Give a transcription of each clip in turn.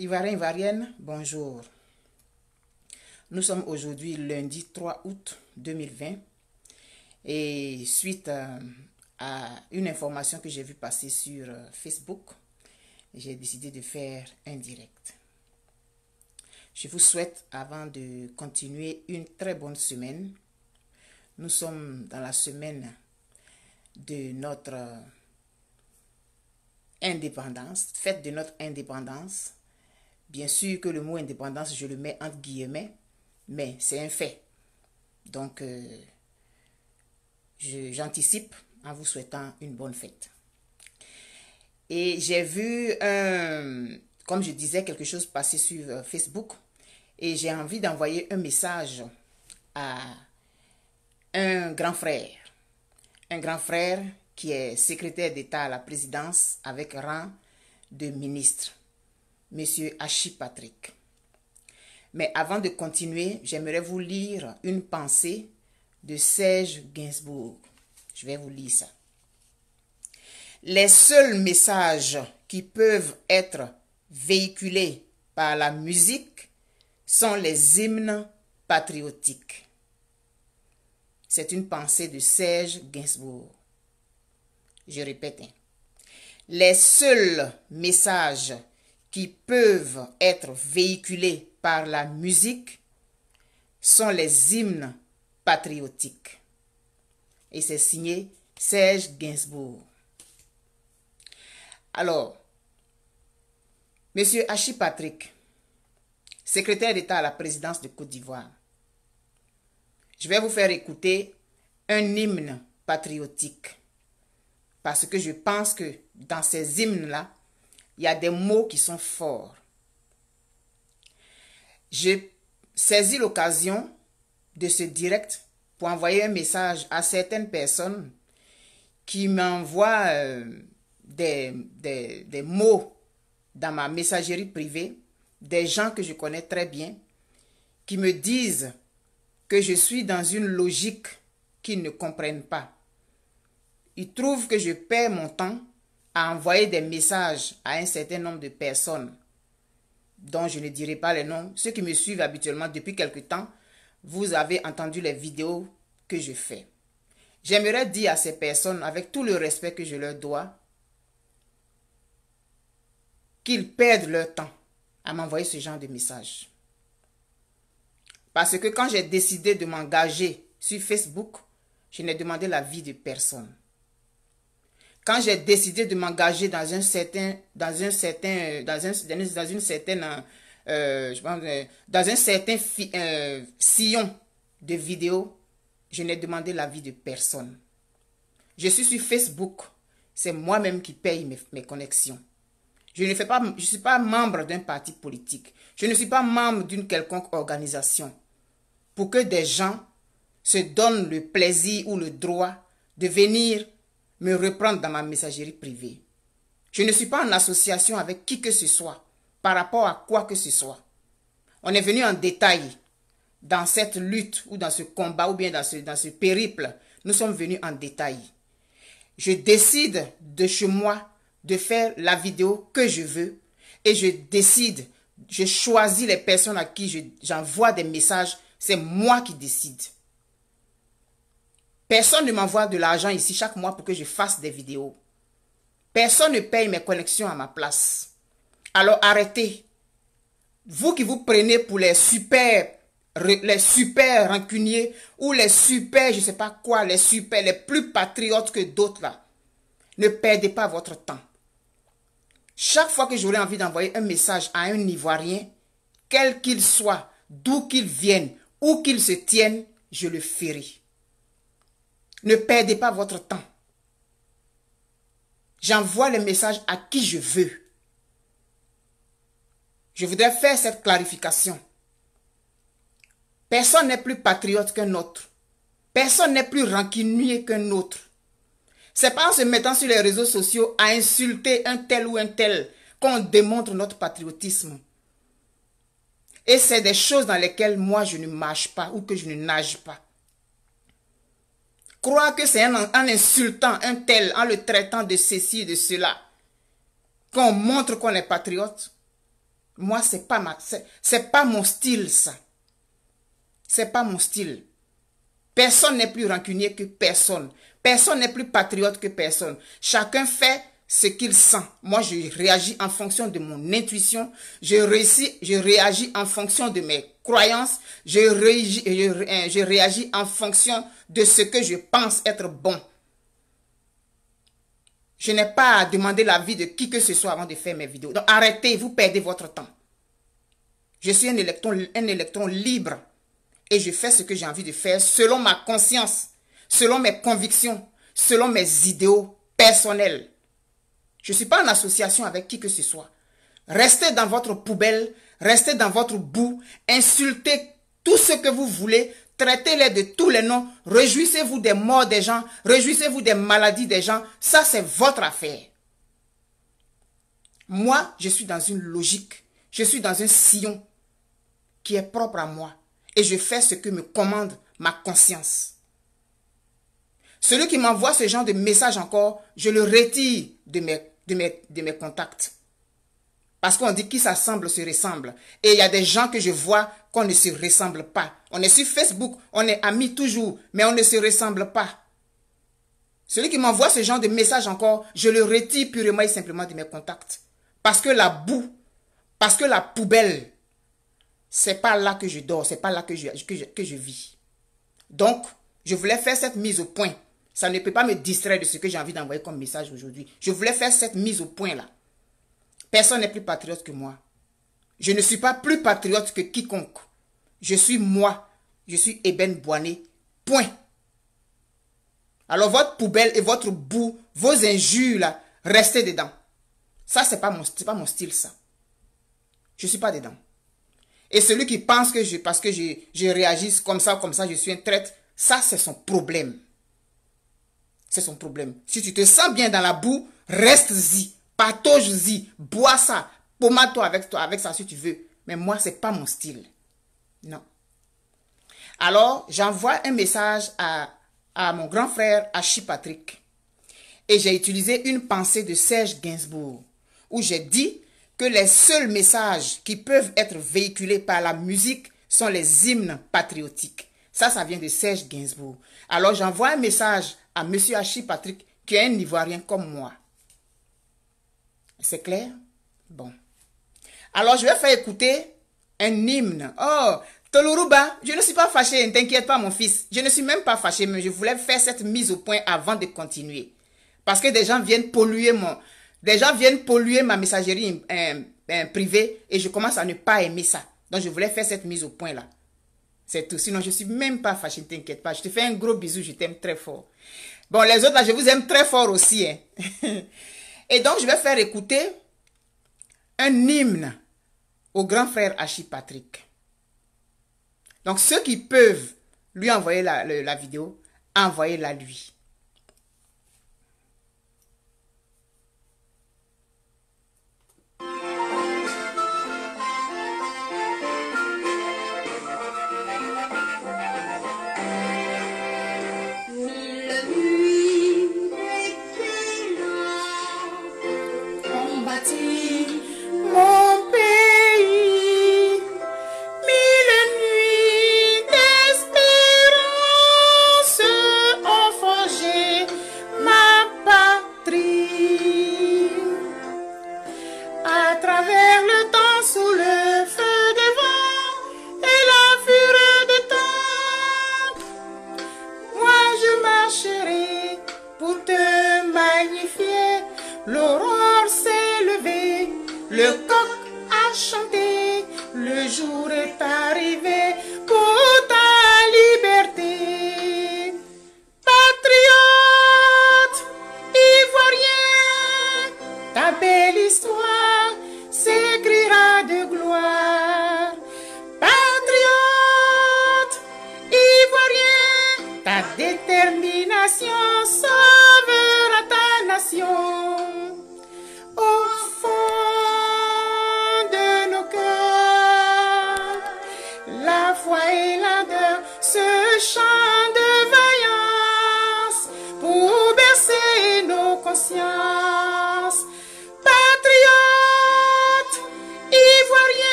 Ivarien, Ivarienne, bonjour. Nous sommes aujourd'hui lundi 3 août 2020 et suite à, euh, à une information que j'ai vue passer sur euh, Facebook, j'ai décidé de faire un direct. Je vous souhaite, avant de continuer, une très bonne semaine. Nous sommes dans la semaine de notre euh, indépendance, fête de notre indépendance. Bien sûr que le mot indépendance, je le mets entre guillemets, mais c'est un fait. Donc, euh, je j'anticipe en vous souhaitant une bonne fête. Et j'ai vu, comme je disais, quelque chose passer sur euh, Facebook. Et j'ai envie d'envoyer un message à un grand frère. Un grand frère qui est secrétaire d'État à la présidence avec rang de ministre. M. Patrick. Mais avant de continuer, j'aimerais vous lire une pensée de Serge Gainsbourg. Je vais vous lire ça. Les seuls messages qui peuvent être véhiculés par la musique sont les hymnes patriotiques. C'est une pensée de Serge Gainsbourg. Je répète. Hein. Les seuls messages qui peuvent être véhiculés par la musique sont les hymnes patriotiques. Et c'est signé Serge Gainsbourg. Alors, Monsieur Hachi Patrick, secrétaire d'État à la présidence de Côte d'Ivoire, je vais vous faire écouter un hymne patriotique. Parce que je pense que dans ces hymnes-là, il y a des mots qui sont forts. J'ai saisi l'occasion de ce direct pour envoyer un message à certaines personnes qui m'envoient euh, des mots dans ma messagerie privée, des gens que je connais très bien, qui me disent que je suis dans une logique qu'ils ne comprennent pas. Ils trouvent que je perds mon temps à envoyer des messages à un certain nombre de personnes, dont je ne dirai pas les noms. Ceux qui me suivent habituellement depuis quelque temps, vous avez entendu les vidéos que je fais. J'aimerais dire à ces personnes, avec tout le respect que je leur dois, qu'ils perdent leur temps à m'envoyer ce genre de messages. Parce que quand j'ai décidé de m'engager sur Facebook, je n'ai demandé la vie de personne quand j'ai décidé de m'engager dans un certain, dans un certain, dans un, dans une certaine, euh, euh, je pense, euh, dans un certain sillon de vidéos, je n'ai demandé l'avis de personne. Je suis sur Facebook, c'est moi-même qui paye mes, connexions. Je ne fais pas, je suis pas membre d'un parti politique. Je ne suis pas membre d'une quelconque organisation. Pour que des gens se donnent le plaisir ou le droit de venir me reprendre dans ma messagerie privée. Je ne suis pas en association avec qui que ce soit, par rapport à quoi que ce soit. On est venu en détail dans cette lutte ou dans ce combat ou bien dans ce, périple. Nous sommes venus en détail. Je décide de chez moi de faire la vidéo que je veux et je décide, je choisis les personnes à qui j'envoie des messages. C'est moi qui décide. Personne ne m'envoie de l'argent ici chaque mois pour que je fasse des vidéos. Personne ne paye mes connexions à ma place. Alors arrêtez. Vous qui vous prenez pour les super, les super rancuniers ou les super, je ne sais pas quoi, les super, les plus patriotes que d'autres là, ne perdez pas votre temps. Chaque fois que j'aurai envie d'envoyer un message à un Ivoirien, quel qu'il soit, d'où qu'il vienne, où qu'il se tienne, je le ferai. Ne perdez pas votre temps. J'envoie le message à qui je veux. Je voudrais faire cette clarification. Personne n'est plus patriote qu'un autre. Personne n'est plus rancunier qu'un autre. C'est pas en se mettant sur les réseaux sociaux à insulter un tel ou un tel qu'on démontre notre patriotisme. Et c'est des choses dans lesquelles moi je ne marche pas ou que je ne nage pas. Croire que c'est en, insultant un tel, en le traitant de ceci de cela, qu'on montre qu'on est patriote. Moi, c'est pas pas mon style, ça. C'est pas mon style. Personne n'est plus rancunier que personne. Personne n'est plus patriote que personne. Chacun fait ce qu'il sent. Moi, je réagis en fonction de mon intuition. Je, je réagis en fonction de mes croyances. Je réagis, euh, je, réagis en fonction de ce que je pense être bon. Je n'ai pas à demander l'avis de qui que ce soit avant de faire mes vidéos. Donc arrêtez, vous perdez votre temps. Je suis un électron, un électron libre et je fais ce que j'ai envie de faire selon ma conscience, selon mes convictions, selon mes idéaux personnels. Je ne suis pas en association avec qui que ce soit. Restez dans votre poubelle, restez dans votre boue, insultez tout ce que vous voulez, traitez-les de tous les noms, réjouissez-vous des morts des gens, réjouissez-vous des maladies des gens, ça c'est votre affaire. Moi, je suis dans une logique, je suis dans un sillon qui est propre à moi et je fais ce que me commande ma conscience. Celui qui m'envoie ce genre de message encore, je le retire de mes de mes, contacts. Parce qu'on dit qui s'assemble se ressemble. Et il y a des gens que je vois qu'on ne se ressemble pas. On est sur Facebook, on est amis toujours, mais on ne se ressemble pas. Celui qui m'envoie ce genre de message encore, je le retire purement et simplement de mes contacts. Parce que la boue, parce que la poubelle, c'est pas là que je dors, c'est pas là que je vis. Donc, je voulais faire cette mise au point ça ne peut pas me distraire de ce que j'ai envie d'envoyer comme message aujourd'hui. Je voulais faire cette mise au point là. Personne n'est plus patriote que moi. Je ne suis pas plus patriote que quiconque. Je suis moi. Je suis Eben Boané. Point. Alors votre poubelle et votre boue, vos injures là, restez dedans. Ça, c'est pas mon, pas mon style, ça. Je suis pas dedans. Et celui qui pense que je, parce que je, je réagisse comme ça, comme ça, je suis un traître, ça, c'est son problème. C'est son problème. Si tu te sens bien dans la boue, reste-y, patauge-y, bois ça, pomate toi avec, toi, avec ça si tu veux. Mais moi, n'est pas mon style. Non. Alors, j'envoie un message à, à mon grand frère à Patrick. Et j'ai utilisé une pensée de Serge Gainsbourg, où j'ai dit que les seuls messages qui peuvent être véhiculés par la musique sont les hymnes patriotiques. Ça, ça vient de Serge Gainsbourg. Alors j'envoie un message à M. Hachi Patrick, qui est un Ivoirien comme moi. C'est clair Bon. Alors je vais faire écouter un hymne. Oh, Toluruba, je ne suis pas fâché, ne t'inquiète pas mon fils. Je ne suis même pas fâché, mais je voulais faire cette mise au point avant de continuer. Parce que des gens viennent polluer mon... viennent polluer ma messagerie euh, euh, privée et je commence à ne pas aimer ça. Donc je voulais faire cette mise au point là. C'est tout. Sinon, je ne suis même pas fâchée, ne t'inquiète pas. Je te fais un gros bisou, je t'aime très fort. Bon, les autres, là, je vous aime très fort aussi. Hein. Et donc, je vais faire écouter un hymne au grand frère Patrick Donc, ceux qui peuvent lui envoyer la, la vidéo, envoyez-la lui.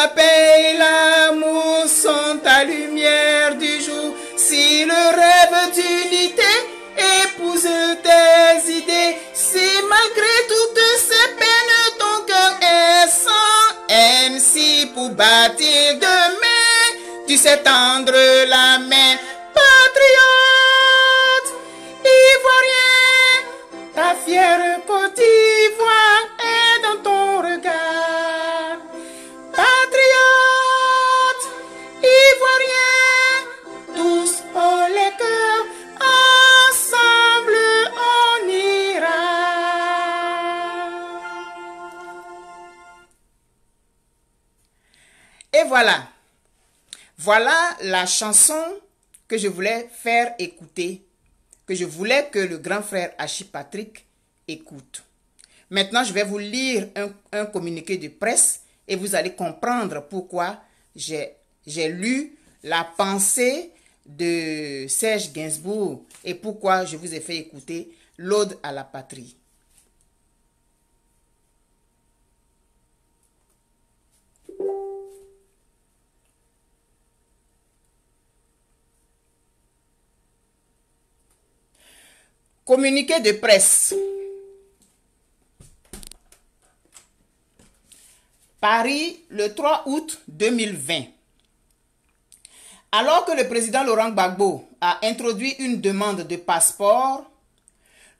La paix et l'amour sont ta lumière du jour. Si le rêve d'unité épouse tes idées, si malgré toutes ces peines ton cœur est sans haine, si pour bâtir demain tu sais tendre la main, patriote, ivoirien, ta fière voilà. Voilà la chanson que je voulais faire écouter, que je voulais que le grand frère Patrick écoute. Maintenant, je vais vous lire un, communiqué de presse et vous allez comprendre pourquoi j'ai lu la pensée de Serge Gainsbourg et pourquoi je vous ai fait écouter l'Ode à la patrie. Communiqué de presse. Paris, le 3 août 2020. Alors que le président Laurent Gbagbo a introduit une demande de passeport,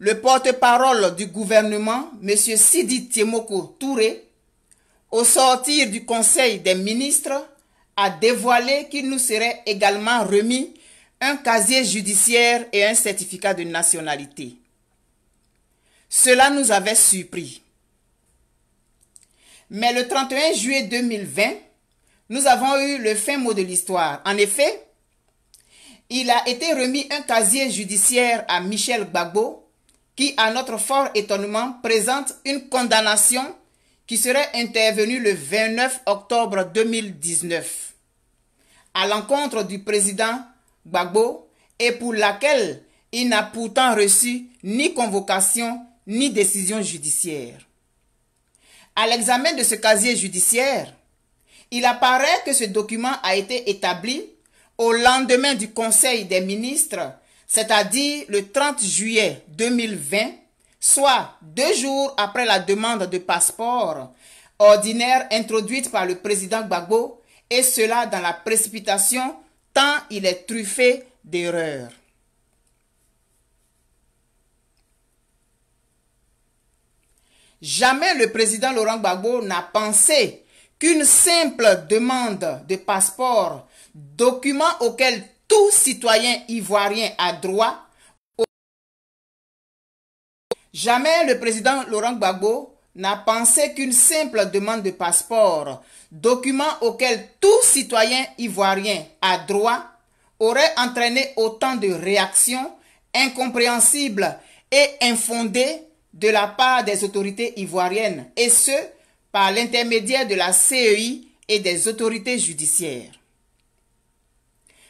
le porte-parole du gouvernement, M. Sidi Tiemoko Touré, au sortir du Conseil des ministres, a dévoilé qu'il nous serait également remis un casier judiciaire et un certificat de nationalité. Cela nous avait surpris. Mais le 31 juillet 2020, nous avons eu le fin mot de l'histoire. En effet, il a été remis un casier judiciaire à Michel Gbagbo, qui, à notre fort étonnement, présente une condamnation qui serait intervenue le 29 octobre 2019 à l'encontre du président Gbagbo et pour laquelle il n'a pourtant reçu ni convocation ni décision judiciaire. À l'examen de ce casier judiciaire, il apparaît que ce document a été établi au lendemain du Conseil des ministres, c'est-à-dire le 30 juillet 2020, soit deux jours après la demande de passeport ordinaire introduite par le président Gbagbo, et cela dans la précipitation tant il est truffé d'erreurs. Jamais le président Laurent Gbagbo n'a pensé qu'une simple demande de passeport, document auquel tout citoyen ivoirien a droit, jamais le président Laurent Gbagbo n'a pensé qu'une simple demande de passeport, document auquel tout citoyen ivoirien a droit, aurait entraîné autant de réactions incompréhensibles et infondées de la part des autorités ivoiriennes, et ce, par l'intermédiaire de la CEI et des autorités judiciaires.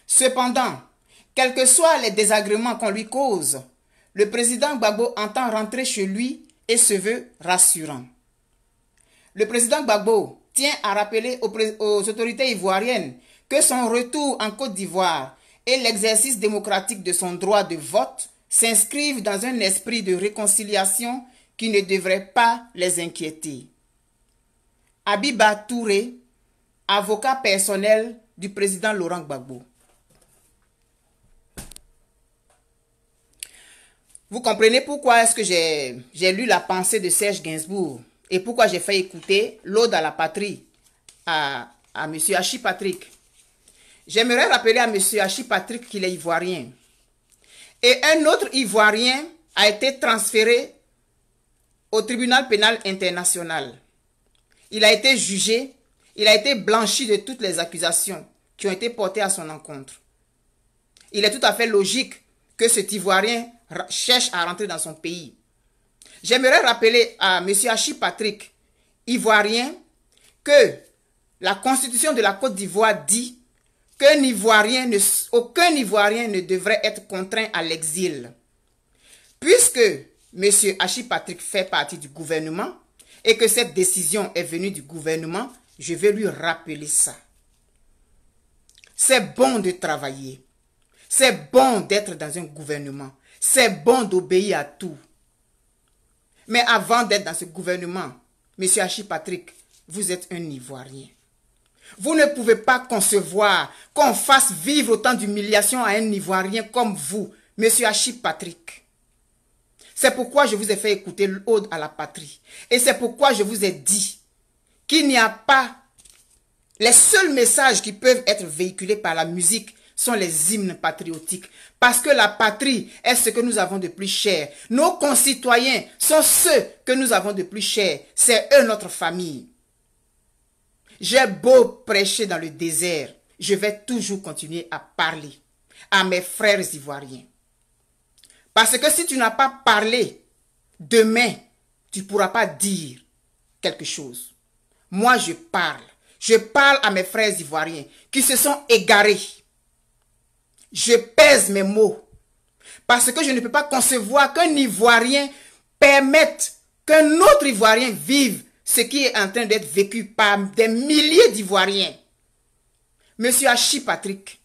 Cependant, quels que soient les désagréments qu'on lui cause, le président Gbagbo entend rentrer chez lui et se veut rassurant. Le président Gbagbo tient à rappeler aux, aux autorités ivoiriennes que son retour en Côte d'Ivoire et l'exercice démocratique de son droit de vote s'inscrivent dans un esprit de réconciliation qui ne devrait pas les inquiéter. Abiba Touré, avocat personnel du président Laurent Gbagbo. Vous comprenez pourquoi est-ce que j'ai lu la pensée de Serge Gainsbourg et pourquoi j'ai fait écouter l'ode à la patrie à, à M. Hachi J'aimerais rappeler à M. Hachi qu'il est ivoirien. Et un autre ivoirien a été transféré au tribunal pénal international. Il a été jugé, il a été blanchi de toutes les accusations qui ont été portées à son encontre. Il est tout à fait logique que cet Ivoirien cherche à rentrer dans son pays. J'aimerais rappeler à M. Hachi Patrick, ivoirien, que la constitution de la Côte d'Ivoire dit qu'aucun Ivoirien, ne, aucun Ivoirien ne devrait être contraint à l'exil. Puisque M. Hachi fait partie du gouvernement et que cette décision est venue du gouvernement, je vais lui rappeler ça. C'est bon de travailler. C'est bon d'être dans un gouvernement. C'est bon d'obéir à tout. Mais avant d'être dans ce gouvernement, Monsieur Achille Patrick, vous êtes un Ivoirien. Vous ne pouvez pas concevoir qu'on fasse vivre autant d'humiliation à un Ivoirien comme vous, Monsieur Achille Patrick. C'est pourquoi je vous ai fait écouter l'ode à la patrie. Et c'est pourquoi je vous ai dit qu'il n'y a pas... Les seuls messages qui peuvent être véhiculés par la musique, sont les hymnes patriotiques. Parce que la patrie est ce que nous avons de plus cher. Nos concitoyens sont ceux que nous avons de plus cher. C'est eux notre famille. J'ai beau prêcher dans le désert, je vais toujours continuer à parler à mes frères ivoiriens. Parce que si tu n'as pas parlé, demain, tu ne pourras pas dire quelque chose. Moi, je parle. Je parle à mes frères ivoiriens qui se sont égarés je pèse mes mots. Parce que je ne peux pas concevoir qu'un Ivoirien permette qu'un autre Ivoirien vive ce qui est en train d'être vécu par des milliers d'Ivoiriens. Monsieur Hachi Patrick,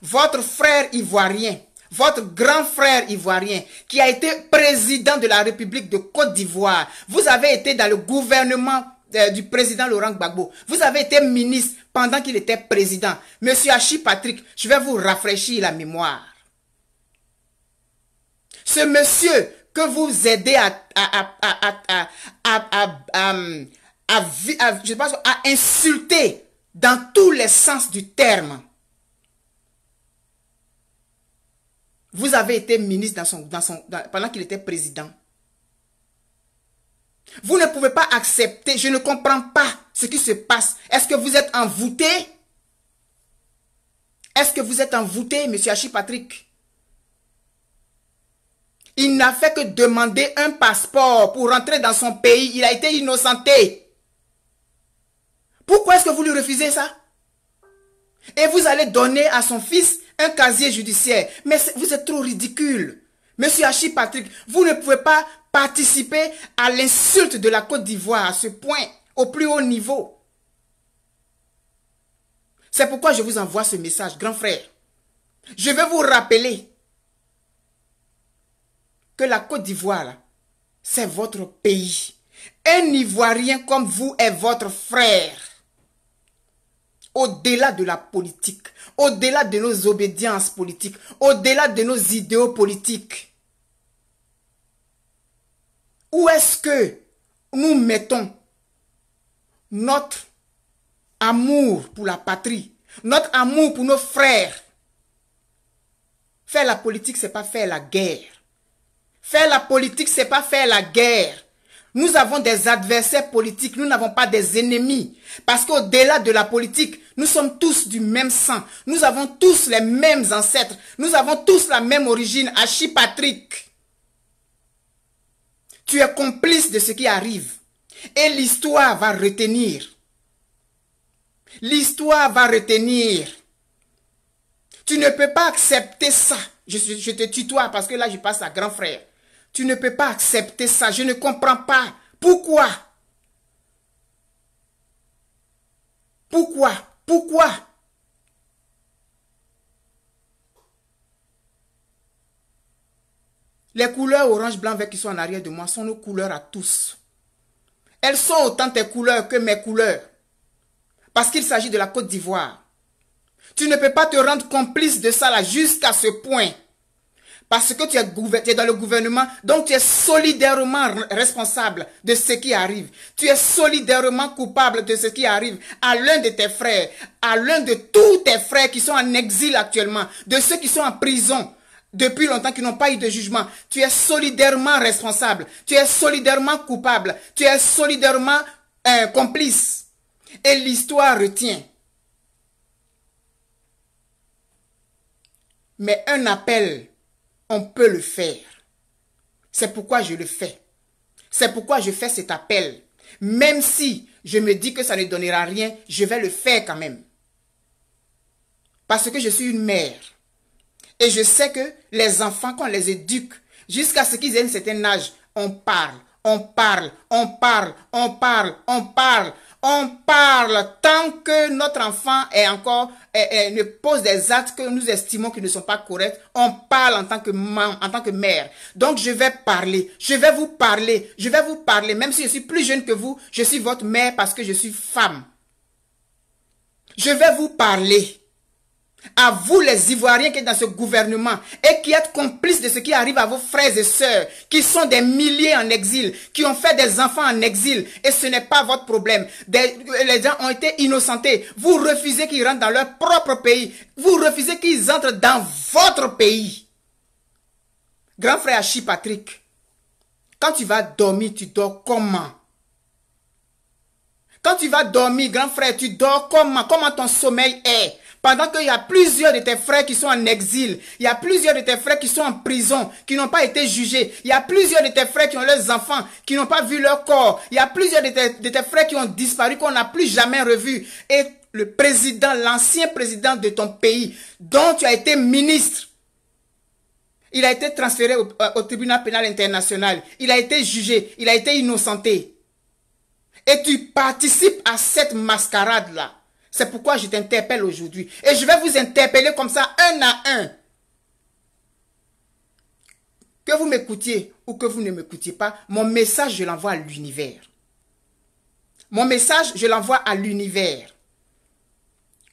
votre frère ivoirien, votre grand frère ivoirien, qui a été président de la République de Côte d'Ivoire, vous avez été dans le gouvernement du président Laurent Gbagbo. Vous avez été ministre pendant qu'il était président. Monsieur Hachi Patrick, je vais vous rafraîchir la mémoire. Ce monsieur que vous aidez à, à, à, à, insulter dans tous les sens du terme. Vous avez été ministre dans son, dans son, pendant qu'il était président. Vous ne pouvez pas accepter. Je ne comprends pas ce qui se passe. Est-ce que vous êtes envoûté Est-ce que vous êtes envoûté, monsieur Hachi Patrick il n'a fait que demander un passeport pour rentrer dans son pays. Il a été innocenté. Pourquoi est-ce que vous lui refusez ça Et vous allez donner à son fils un casier judiciaire. Mais vous êtes trop ridicule. Monsieur Achille Patrick, vous ne pouvez pas participer à l'insulte de la Côte d'Ivoire à ce point, au plus haut niveau. C'est pourquoi je vous envoie ce message, grand frère. Je vais vous rappeler que la Côte d'Ivoire, c'est votre pays. Un Ivoirien comme vous est votre frère. Au-delà de la politique, au-delà de nos obédiences politiques, au-delà de nos idéaux politiques, où est-ce que nous mettons notre amour pour la patrie, notre amour pour nos frères Faire la politique, c'est pas faire la guerre. Faire la politique, c'est pas faire la guerre. Nous avons des adversaires politiques, nous n'avons pas des ennemis. Parce qu'au-delà de la politique, nous sommes tous du même sang. Nous avons tous les mêmes ancêtres. Nous avons tous la même origine, archipatrique. Tu es complice de ce qui arrive. Et l'histoire va retenir. L'histoire va retenir. Tu ne peux pas accepter ça. Je, te tutoie parce que là, je passe à grand frère. Tu ne peux pas accepter ça. Je ne comprends pas. Pourquoi Pourquoi Pourquoi Les couleurs orange, blanc, vert qui sont en arrière de moi sont nos couleurs à tous. Elles sont autant tes couleurs que mes couleurs. Parce qu'il s'agit de la Côte d'Ivoire. Tu ne peux pas te rendre complice de ça là jusqu'à ce point. Parce que tu es, tu dans le gouvernement, donc tu es solidairement responsable de ce qui arrive. Tu es solidairement coupable de ce qui arrive à l'un de tes frères, à l'un de tous tes frères qui sont en exil actuellement, de ceux qui sont en prison, depuis longtemps qu'ils n'ont pas eu de jugement. Tu es solidairement responsable. Tu es solidairement coupable. Tu es solidairement euh, complice. Et l'histoire retient. Mais un appel, on peut le faire. C'est pourquoi je le fais. C'est pourquoi je fais cet appel. Même si je me dis que ça ne donnera rien, je vais le faire quand même. Parce que je suis une mère. Et je sais que les enfants, quand on les éduque, jusqu'à ce qu'ils aient un certain âge, on parle, on parle, on parle, on parle, on parle, on parle tant que notre enfant est encore, ne pose des actes que nous estimons qui ne sont pas corrects. On parle en tant que en tant que mère. Donc je vais parler, je vais vous parler, je vais vous parler. Même si je suis plus jeune que vous, je suis votre mère parce que je suis femme. Je vais vous parler. À vous les Ivoiriens qui êtes dans ce gouvernement et qui êtes complices de ce qui arrive à vos frères et sœurs, qui sont des milliers en exil, qui ont fait des enfants en exil, et ce n'est pas votre problème. les gens ont été innocentés. Vous refusez qu'ils rentrent dans leur propre pays. Vous refusez qu'ils entrent dans votre pays. Grand frère Hachi Patrick, quand tu vas dormir, tu dors comment Quand tu vas dormir, grand frère, tu dors comment Comment ton sommeil est pendant qu'il y a plusieurs de tes frères qui sont en exil, il y a plusieurs de tes frères qui sont en prison, qui n'ont pas été jugés, il y a plusieurs de tes frères qui ont leurs enfants, qui n'ont pas vu leur corps, il y a plusieurs de tes, de frères qui ont disparu, qu'on n'a plus jamais revu. Et le président, l'ancien président de ton pays, dont tu as été ministre, il a été transféré au euh, tribunal pénal international. Il a été jugé, il a été innocenté. Et tu participes à cette mascarade-là. C'est pourquoi je t'interpelle aujourd'hui. Et je vais vous interpeller comme ça, un à un. Que vous m'écoutiez ou que vous ne m'écoutiez pas, mon message, je l'envoie à l'univers. Mon message, je l'envoie à l'univers.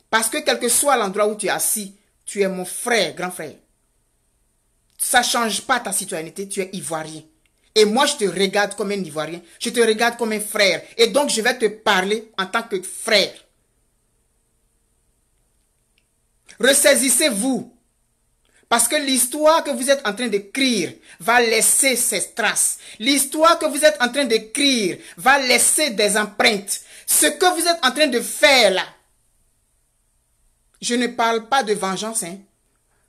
Parce que quel que soit l'endroit où tu es assis, tu es mon frère, grand frère. Ça ne change pas ta citoyenneté, tu es ivoirien. Et moi, je te regarde comme un ivoirien, je te regarde comme un frère. Et donc, je vais te parler en tant que frère. Ressaisissez-vous. Parce que l'histoire que vous êtes en train d'écrire va laisser ses traces. L'histoire que vous êtes en train d'écrire va laisser des empreintes. Ce que vous êtes en train de faire là, je ne parle pas de vengeance. Hein.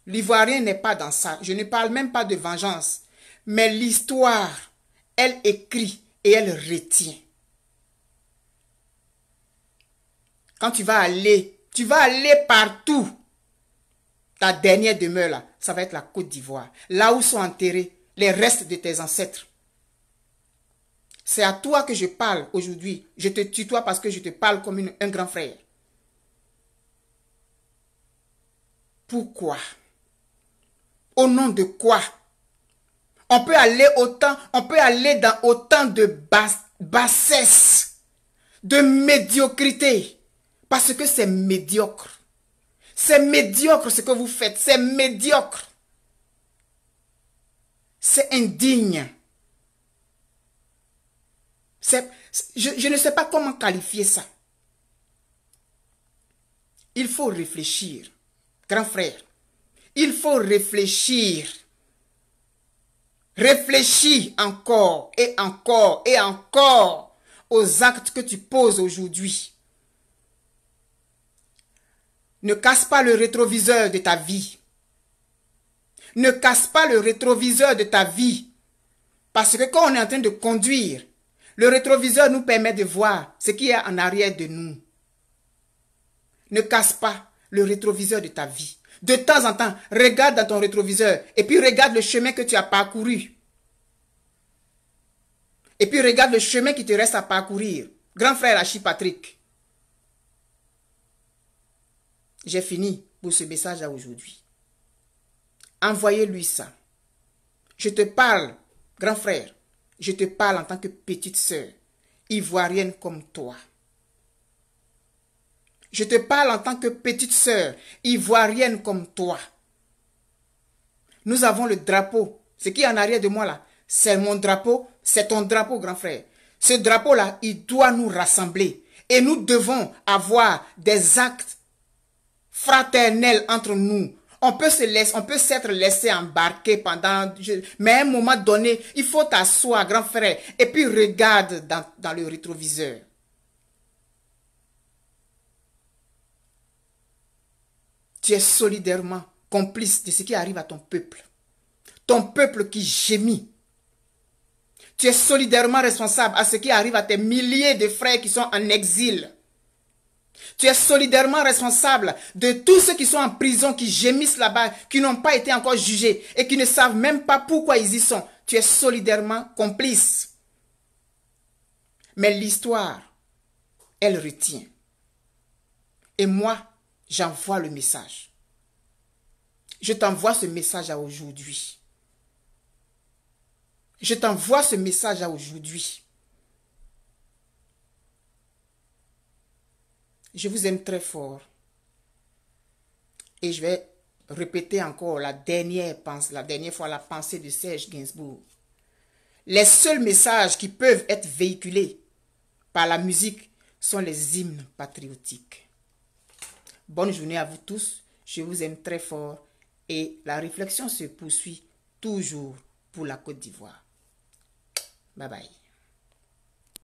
L'Ivoirien n'est pas dans ça. Je ne parle même pas de vengeance. Mais l'histoire, elle écrit et elle retient. Quand tu vas aller, tu vas aller partout ta dernière demeure là, ça va être la Côte d'Ivoire, là où sont enterrés les restes de tes ancêtres. C'est à toi que je parle aujourd'hui. Je te tutoie parce que je te parle comme un grand frère. Pourquoi Au nom de quoi On peut aller autant, on peut aller dans autant de bassesse, de médiocrité, parce que c'est médiocre. C'est médiocre ce que vous faites. C'est médiocre. C'est indigne. Je, je ne sais pas comment qualifier ça. Il faut réfléchir, grand frère. Il faut réfléchir. Réfléchis encore et encore et encore aux actes que tu poses aujourd'hui. Ne casse pas le rétroviseur de ta vie. Ne casse pas le rétroviseur de ta vie. Parce que quand on est en train de conduire, le rétroviseur nous permet de voir ce qui est en arrière de nous. Ne casse pas le rétroviseur de ta vie. De temps en temps, regarde dans ton rétroviseur et puis regarde le chemin que tu as parcouru. Et puis regarde le chemin qui te reste à parcourir. Grand frère Achille Patrick. J'ai fini pour ce message à aujourd'hui. Envoyez-lui ça. Je te parle, grand frère. Je te parle en tant que petite sœur, ivoirienne comme toi. Je te parle en tant que petite sœur, ivoirienne comme toi. Nous avons le drapeau. Ce qui est en arrière de moi là, c'est mon drapeau, c'est ton drapeau, grand frère. Ce drapeau là, il doit nous rassembler. Et nous devons avoir des actes fraternel entre nous. On peut se laisser, on peut s'être laissé embarquer pendant, mais à un moment donné, il faut t'asseoir, grand frère, et puis regarde dans, dans le rétroviseur. Tu es solidairement complice de ce qui arrive à ton peuple. Ton peuple qui gémit. Tu es solidairement responsable à ce qui arrive à tes milliers de frères qui sont en exil. Tu es solidairement responsable de tous ceux qui sont en prison, qui gémissent là-bas, qui n'ont pas été encore jugés et qui ne savent même pas pourquoi ils y sont. Tu es solidairement complice. Mais l'histoire, elle retient. Et moi, j'envoie le message. Je t'envoie ce message à aujourd'hui. Je t'envoie ce message à aujourd'hui. Je vous aime très fort. Et je vais répéter encore la dernière, pense, la dernière fois la pensée de Serge Gainsbourg. Les seuls messages qui peuvent être véhiculés par la musique sont les hymnes patriotiques. Bonne journée à vous tous. Je vous aime très fort et la réflexion se poursuit toujours pour la Côte d'Ivoire. Bye bye.